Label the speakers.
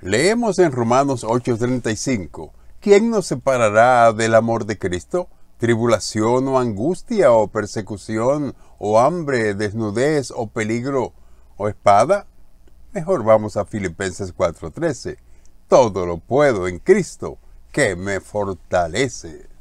Speaker 1: Leemos en Romanos 8:35, ¿quién nos separará del amor de Cristo? ¿Tribulación o angustia o persecución o hambre, desnudez o peligro o espada? Mejor vamos a Filipenses 4:13. Todo lo puedo en Cristo que me fortalece.